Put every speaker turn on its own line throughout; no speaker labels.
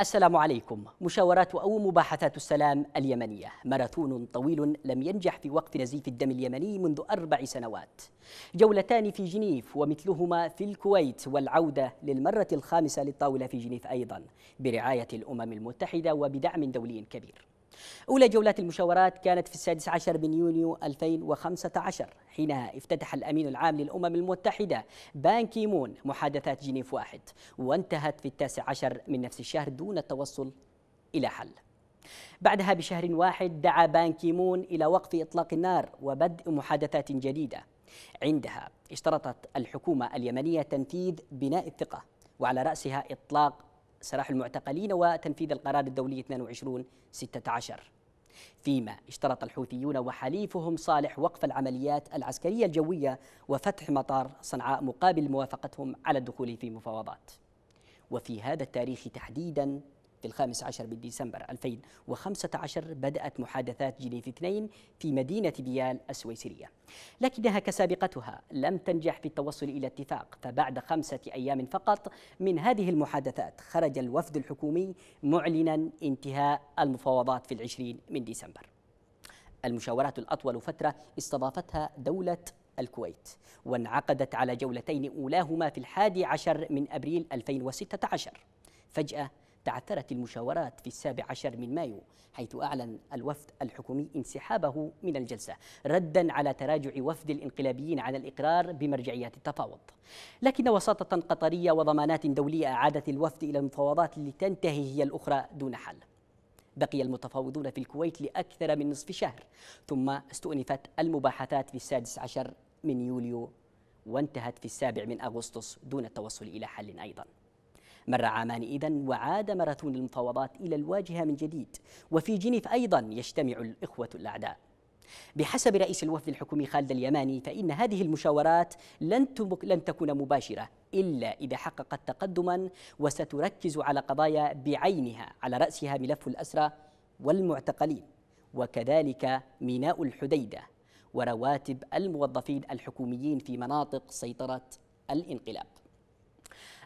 السلام عليكم مشاورات أو مباحثات السلام اليمنية ماراثون طويل لم ينجح في وقت نزيف الدم اليمني منذ أربع سنوات جولتان في جنيف ومثلهما في الكويت والعودة للمرة الخامسة للطاولة في جنيف أيضا برعاية الأمم المتحدة وبدعم دولي كبير أولى جولات المشاورات كانت في السادس عشر من يونيو 2015 حينها افتتح الأمين العام للأمم المتحدة بان كيمون محادثات جنيف واحد وانتهت في التاسع عشر من نفس الشهر دون التوصل إلى حل بعدها بشهر واحد دعا بان كيمون إلى وقف إطلاق النار وبدء محادثات جديدة عندها اشترطت الحكومة اليمنية تنفيذ بناء الثقة وعلى رأسها إطلاق سراح المعتقلين وتنفيذ القرار الدولي 22 16 فيما اشترط الحوثيون وحليفهم صالح وقف العمليات العسكرية الجوية وفتح مطار صنعاء مقابل موافقتهم على الدخول في مفاوضات وفي هذا التاريخ تحديدا في الخامس عشر من ديسمبر 2015 بدأت محادثات جنيف 2 في مدينة بيال السويسرية لكنها كسابقتها لم تنجح في التوصل إلى اتفاق فبعد خمسة أيام فقط من هذه المحادثات خرج الوفد الحكومي معلنا انتهاء المفاوضات في العشرين من ديسمبر المشاورات الأطول فترة استضافتها دولة الكويت وانعقدت على جولتين أولاهما في الحادي عشر من أبريل 2016 فجأة تعثرت المشاورات في السابع عشر من مايو حيث أعلن الوفد الحكومي انسحابه من الجلسة ردا على تراجع وفد الانقلابيين على الإقرار بمرجعيات التفاوض لكن وساطة قطرية وضمانات دولية أعادت الوفد إلى المفاوضات لتنتهي هي الأخرى دون حل بقي المتفاوضون في الكويت لأكثر من نصف شهر ثم استؤنفت المباحثات في السادس عشر من يوليو وانتهت في السابع من أغسطس دون التوصل إلى حل أيضاً مر عامان إذا وعاد ماراثون المفاوضات إلى الواجهة من جديد وفي جنيف أيضا يجتمع الإخوة الأعداء بحسب رئيس الوفد الحكومي خالد اليماني فإن هذه المشاورات لن لن تكون مباشرة إلا إذا حققت تقدما وستركز على قضايا بعينها على رأسها ملف الأسرى والمعتقلين وكذلك ميناء الحديدة ورواتب الموظفين الحكوميين في مناطق سيطرة الانقلاب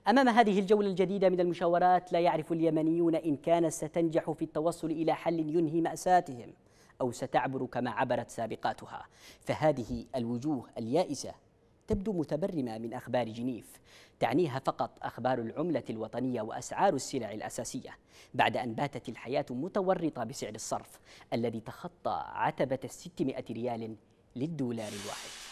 أمام هذه الجولة الجديدة من المشاورات لا يعرف اليمنيون إن كانت ستنجح في التوصل إلى حل ينهي مأساتهم أو ستعبر كما عبرت سابقاتها فهذه الوجوه اليائسة تبدو متبرمة من أخبار جنيف تعنيها فقط أخبار العملة الوطنية وأسعار السلع الأساسية بعد أن باتت الحياة متورطة بسعر الصرف الذي تخطى عتبة 600 ريال للدولار الواحد